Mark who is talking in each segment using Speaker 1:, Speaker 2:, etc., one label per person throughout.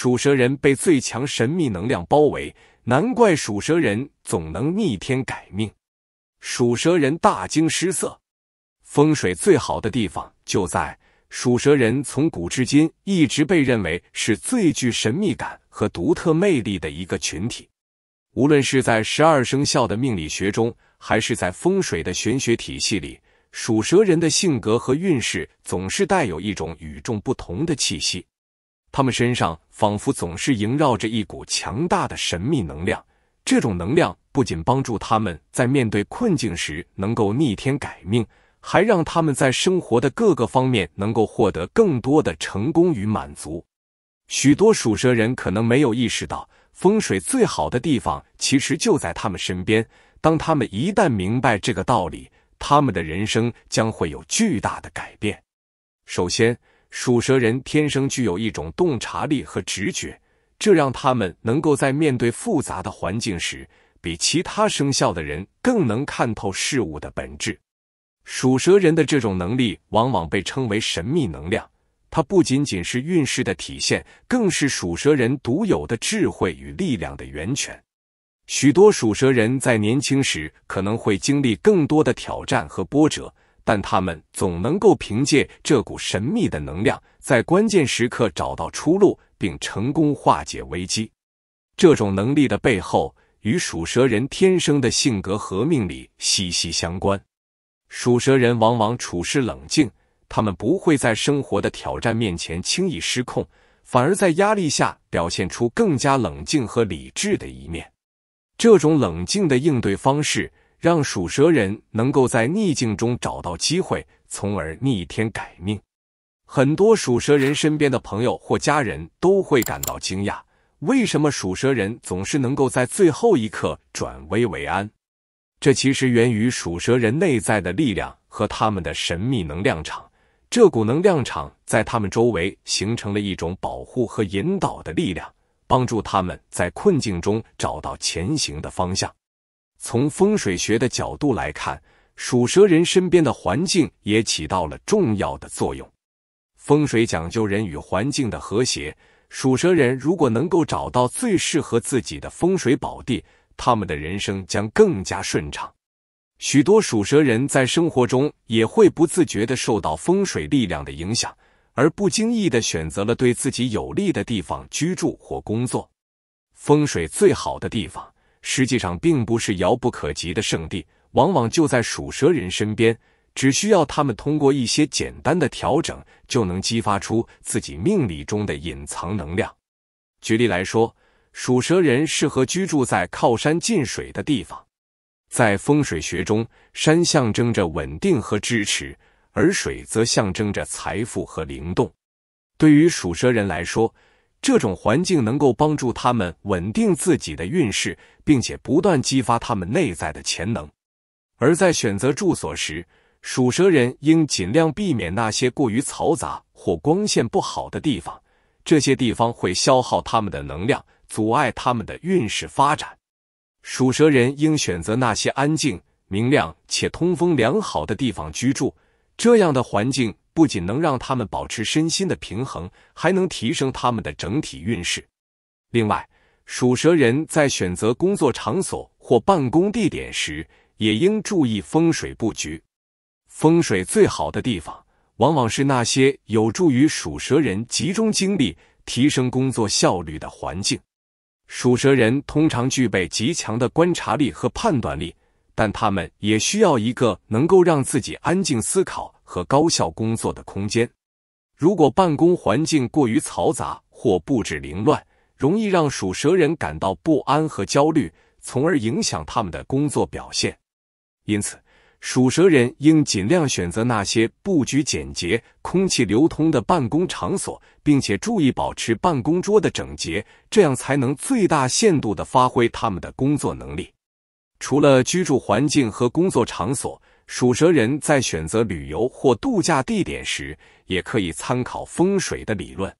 Speaker 1: 属蛇人被最强神秘能量包围，难怪属蛇人总能逆天改命。属蛇人大惊失色。风水最好的地方就在属蛇人，从古至今一直被认为是最具神秘感和独特魅力的一个群体。无论是在十二生肖的命理学中，还是在风水的玄学体系里，属蛇人的性格和运势总是带有一种与众不同的气息。他们身上仿佛总是萦绕着一股强大的神秘能量，这种能量不仅帮助他们在面对困境时能够逆天改命，还让他们在生活的各个方面能够获得更多的成功与满足。许多属蛇人可能没有意识到，风水最好的地方其实就在他们身边。当他们一旦明白这个道理，他们的人生将会有巨大的改变。首先，属蛇人天生具有一种洞察力和直觉，这让他们能够在面对复杂的环境时，比其他生肖的人更能看透事物的本质。属蛇人的这种能力往往被称为神秘能量，它不仅仅是运势的体现，更是属蛇人独有的智慧与力量的源泉。许多属蛇人在年轻时可能会经历更多的挑战和波折。但他们总能够凭借这股神秘的能量，在关键时刻找到出路，并成功化解危机。这种能力的背后，与属蛇人天生的性格和命理息息相关。属蛇人往往处事冷静，他们不会在生活的挑战面前轻易失控，反而在压力下表现出更加冷静和理智的一面。这种冷静的应对方式。让属蛇人能够在逆境中找到机会，从而逆天改命。很多属蛇人身边的朋友或家人都会感到惊讶：为什么属蛇人总是能够在最后一刻转危为安？这其实源于属蛇人内在的力量和他们的神秘能量场。这股能量场在他们周围形成了一种保护和引导的力量，帮助他们在困境中找到前行的方向。从风水学的角度来看，属蛇人身边的环境也起到了重要的作用。风水讲究人与环境的和谐，属蛇人如果能够找到最适合自己的风水宝地，他们的人生将更加顺畅。许多属蛇人在生活中也会不自觉的受到风水力量的影响，而不经意的选择了对自己有利的地方居住或工作。风水最好的地方。实际上并不是遥不可及的圣地，往往就在属蛇人身边。只需要他们通过一些简单的调整，就能激发出自己命理中的隐藏能量。举例来说，属蛇人适合居住在靠山近水的地方。在风水学中，山象征着稳定和支持，而水则象征着财富和灵动。对于属蛇人来说，这种环境能够帮助他们稳定自己的运势，并且不断激发他们内在的潜能。而在选择住所时，属蛇人应尽量避免那些过于嘈杂或光线不好的地方，这些地方会消耗他们的能量，阻碍他们的运势发展。属蛇人应选择那些安静、明亮且通风良好的地方居住，这样的环境。不仅能让他们保持身心的平衡，还能提升他们的整体运势。另外，属蛇人在选择工作场所或办公地点时，也应注意风水布局。风水最好的地方，往往是那些有助于属蛇人集中精力、提升工作效率的环境。属蛇人通常具备极强的观察力和判断力，但他们也需要一个能够让自己安静思考。和高效工作的空间。如果办公环境过于嘈杂或布置凌乱，容易让属蛇人感到不安和焦虑，从而影响他们的工作表现。因此，属蛇人应尽量选择那些布局简洁、空气流通的办公场所，并且注意保持办公桌的整洁，这样才能最大限度的发挥他们的工作能力。除了居住环境和工作场所，属蛇人在选择旅游或度假地点时，也可以参考风水的理论。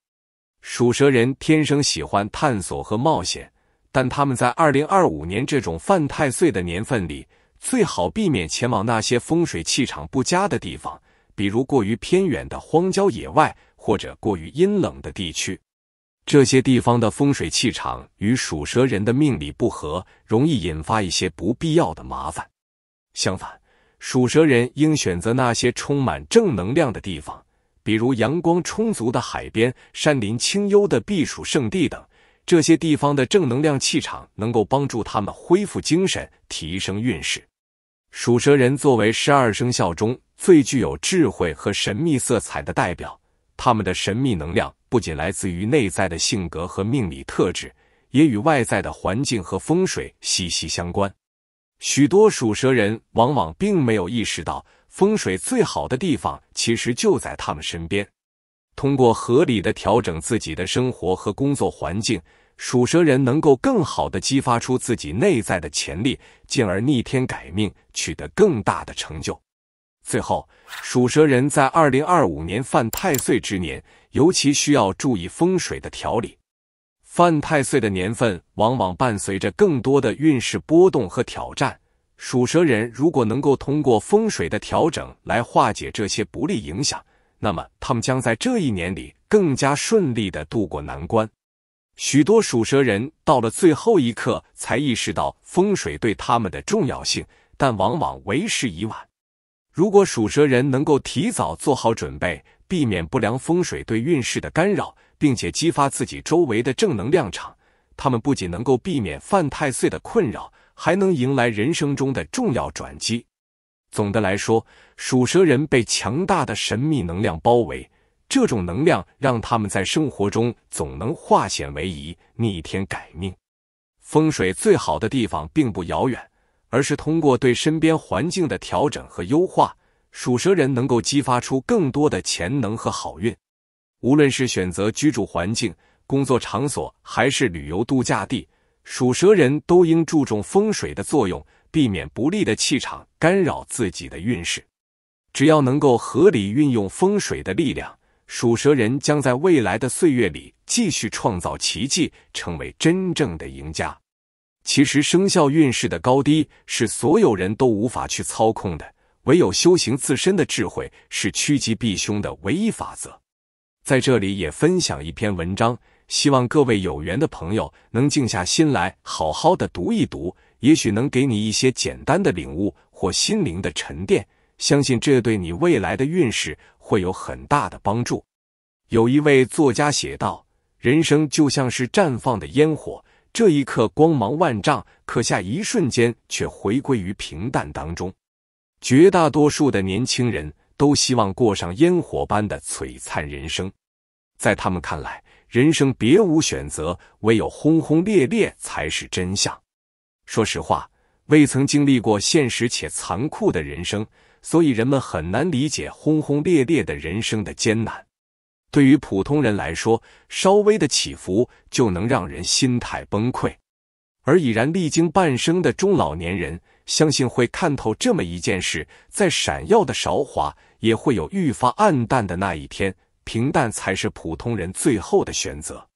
Speaker 1: 属蛇人天生喜欢探索和冒险，但他们在二零二五年这种犯太岁的年份里，最好避免前往那些风水气场不佳的地方，比如过于偏远的荒郊野外或者过于阴冷的地区。这些地方的风水气场与属蛇人的命理不合，容易引发一些不必要的麻烦。相反，属蛇人应选择那些充满正能量的地方，比如阳光充足的海边、山林清幽的避暑胜地等。这些地方的正能量气场能够帮助他们恢复精神、提升运势。属蛇人作为十二生肖中最具有智慧和神秘色彩的代表，他们的神秘能量不仅来自于内在的性格和命理特质，也与外在的环境和风水息息相关。许多属蛇人往往并没有意识到，风水最好的地方其实就在他们身边。通过合理的调整自己的生活和工作环境，属蛇人能够更好的激发出自己内在的潜力，进而逆天改命，取得更大的成就。最后，属蛇人在二零二五年犯太岁之年，尤其需要注意风水的调理。犯太岁的年份往往伴随着更多的运势波动和挑战。属蛇人如果能够通过风水的调整来化解这些不利影响，那么他们将在这一年里更加顺利的度过难关。许多属蛇人到了最后一刻才意识到风水对他们的重要性，但往往为时已晚。如果属蛇人能够提早做好准备，避免不良风水对运势的干扰，并且激发自己周围的正能量场。他们不仅能够避免犯太岁的困扰，还能迎来人生中的重要转机。总的来说，属蛇人被强大的神秘能量包围，这种能量让他们在生活中总能化险为夷、逆天改命。风水最好的地方并不遥远，而是通过对身边环境的调整和优化。属蛇人能够激发出更多的潜能和好运。无论是选择居住环境、工作场所，还是旅游度假地，属蛇人都应注重风水的作用，避免不利的气场干扰自己的运势。只要能够合理运用风水的力量，属蛇人将在未来的岁月里继续创造奇迹，成为真正的赢家。其实，生肖运势的高低是所有人都无法去操控的。唯有修行自身的智慧是趋吉避凶的唯一法则。在这里也分享一篇文章，希望各位有缘的朋友能静下心来好好的读一读，也许能给你一些简单的领悟或心灵的沉淀。相信这对你未来的运势会有很大的帮助。有一位作家写道：“人生就像是绽放的烟火，这一刻光芒万丈，可下一瞬间却回归于平淡当中。”绝大多数的年轻人都希望过上烟火般的璀璨人生，在他们看来，人生别无选择，唯有轰轰烈烈才是真相。说实话，未曾经历过现实且残酷的人生，所以人们很难理解轰轰烈烈的人生的艰难。对于普通人来说，稍微的起伏就能让人心态崩溃，而已然历经半生的中老年人。相信会看透这么一件事，在闪耀的韶华，也会有愈发暗淡的那一天。平淡才是普通人最后的选择。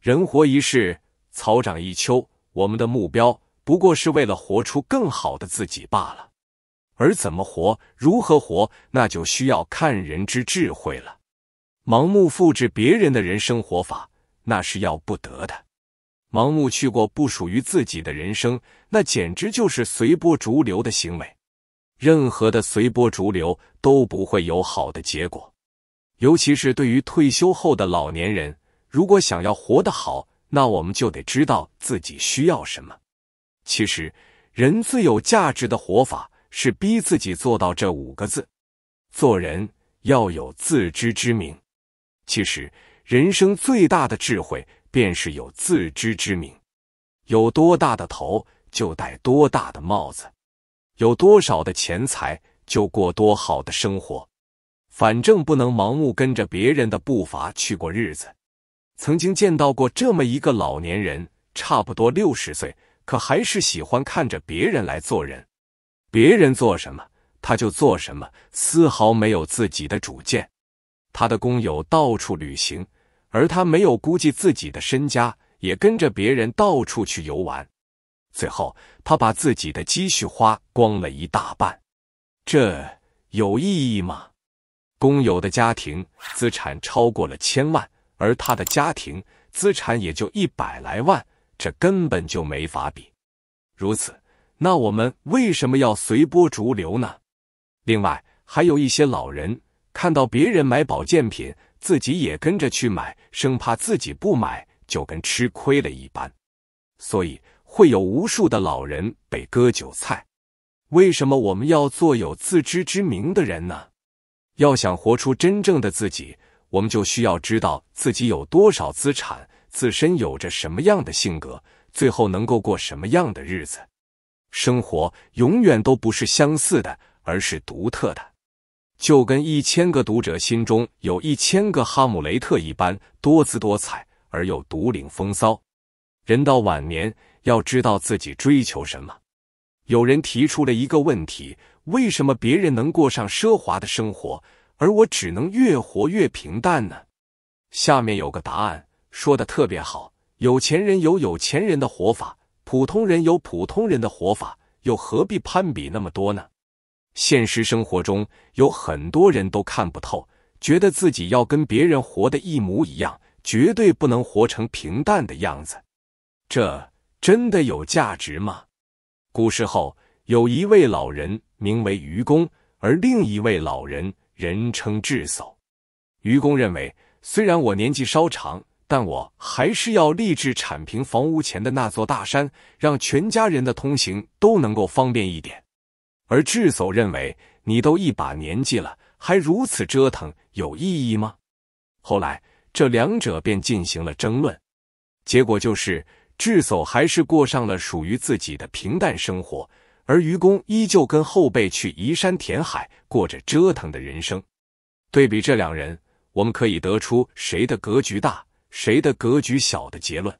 Speaker 1: 人活一世，草长一秋，我们的目标不过是为了活出更好的自己罢了。而怎么活，如何活，那就需要看人之智慧了。盲目复制别人的人生活法，那是要不得的。盲目去过不属于自己的人生，那简直就是随波逐流的行为。任何的随波逐流都不会有好的结果。尤其是对于退休后的老年人，如果想要活得好，那我们就得知道自己需要什么。其实，人最有价值的活法是逼自己做到这五个字：做人要有自知之明。其实，人生最大的智慧。便是有自知之明，有多大的头就戴多大的帽子，有多少的钱财就过多好的生活，反正不能盲目跟着别人的步伐去过日子。曾经见到过这么一个老年人，差不多六十岁，可还是喜欢看着别人来做人，别人做什么他就做什么，丝毫没有自己的主见。他的工友到处旅行。而他没有估计自己的身家，也跟着别人到处去游玩，最后他把自己的积蓄花光了一大半，这有意义吗？工友的家庭资产超过了千万，而他的家庭资产也就一百来万，这根本就没法比。如此，那我们为什么要随波逐流呢？另外，还有一些老人看到别人买保健品。自己也跟着去买，生怕自己不买就跟吃亏了一般，所以会有无数的老人被割韭菜。为什么我们要做有自知之明的人呢？要想活出真正的自己，我们就需要知道自己有多少资产，自身有着什么样的性格，最后能够过什么样的日子。生活永远都不是相似的，而是独特的。就跟一千个读者心中有一千个哈姆雷特一般，多姿多彩而又独领风骚。人到晚年，要知道自己追求什么。有人提出了一个问题：为什么别人能过上奢华的生活，而我只能越活越平淡呢？下面有个答案，说的特别好：有钱人有有钱人的活法，普通人有普通人的活法，又何必攀比那么多呢？现实生活中有很多人都看不透，觉得自己要跟别人活得一模一样，绝对不能活成平淡的样子。这真的有价值吗？古时候有一位老人名为愚公，而另一位老人人称智叟。愚公认为，虽然我年纪稍长，但我还是要立志铲平房屋前的那座大山，让全家人的通行都能够方便一点。而智叟认为你都一把年纪了，还如此折腾，有意义吗？后来，这两者便进行了争论，结果就是智叟还是过上了属于自己的平淡生活，而愚公依旧跟后辈去移山填海，过着折腾的人生。对比这两人，我们可以得出谁的格局大，谁的格局小的结论。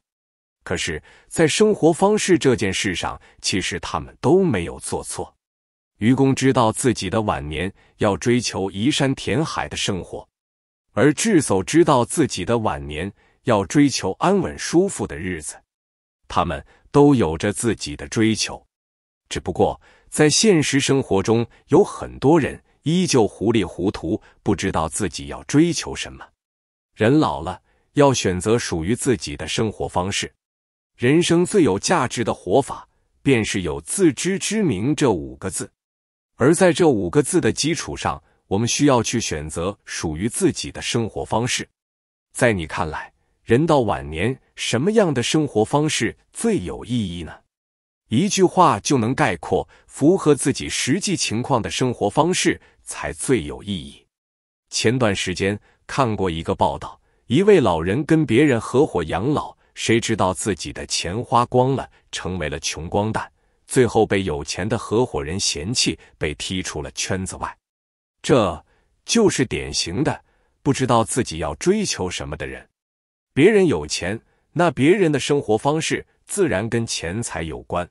Speaker 1: 可是，在生活方式这件事上，其实他们都没有做错。愚公知道自己的晚年要追求移山填海的生活，而智叟知道自己的晚年要追求安稳舒服的日子。他们都有着自己的追求，只不过在现实生活中，有很多人依旧糊里糊涂，不知道自己要追求什么。人老了，要选择属于自己的生活方式。人生最有价值的活法，便是有自知之明这五个字。而在这五个字的基础上，我们需要去选择属于自己的生活方式。在你看来，人到晚年，什么样的生活方式最有意义呢？一句话就能概括：符合自己实际情况的生活方式才最有意义。前段时间看过一个报道，一位老人跟别人合伙养老，谁知道自己的钱花光了，成为了穷光蛋。最后被有钱的合伙人嫌弃，被踢出了圈子外。这就是典型的不知道自己要追求什么的人。别人有钱，那别人的生活方式自然跟钱财有关；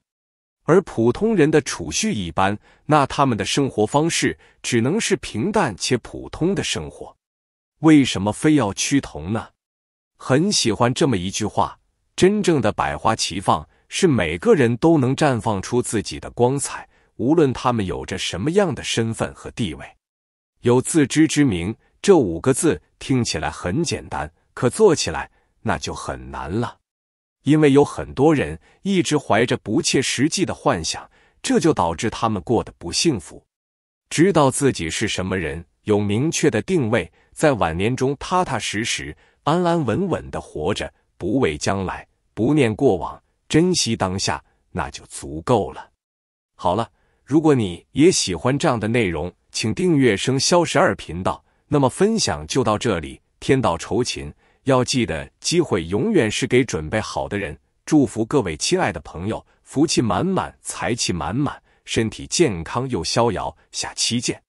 Speaker 1: 而普通人的储蓄一般，那他们的生活方式只能是平淡且普通的生活。为什么非要趋同呢？很喜欢这么一句话：“真正的百花齐放。”是每个人都能绽放出自己的光彩，无论他们有着什么样的身份和地位。有自知之明，这五个字听起来很简单，可做起来那就很难了。因为有很多人一直怀着不切实际的幻想，这就导致他们过得不幸福。知道自己是什么人，有明确的定位，在晚年中踏踏实实、安安稳稳的活着，不畏将来，不念过往。珍惜当下，那就足够了。好了，如果你也喜欢这样的内容，请订阅生肖十二频道。那么分享就到这里，天道酬勤，要记得机会永远是给准备好的人。祝福各位亲爱的朋友，福气满满，财气满满，身体健康又逍遥。下期见。